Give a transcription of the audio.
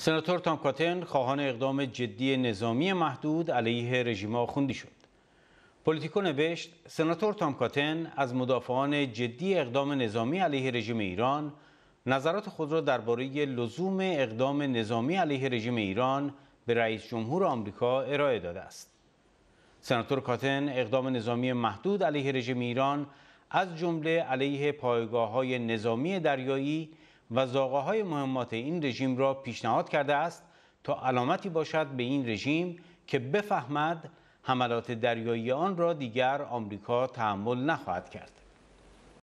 سناتور تام کاتن خواهان اقدام جدی نظامی محدود علیه رژیم آخوندی شد. پلیتیکو نوشت سناتور تام کاتن از مدافعان جدی اقدام نظامی علیه رژیم ایران نظرات خود را درباره لزوم اقدام نظامی علیه رژیم ایران به رئیس جمهور آمریکا ارائه داده است. سناتور کاتن اقدام نظامی محدود علیه رژیم ایران از جمله علیه پایگاه نظامی دریایی و زاغه های مهمات این رژیم را پیشنهاد کرده است تا علامتی باشد به این رژیم که بفهمد حملات دریایی آن را دیگر آمریکا تحمل نخواهد کرد.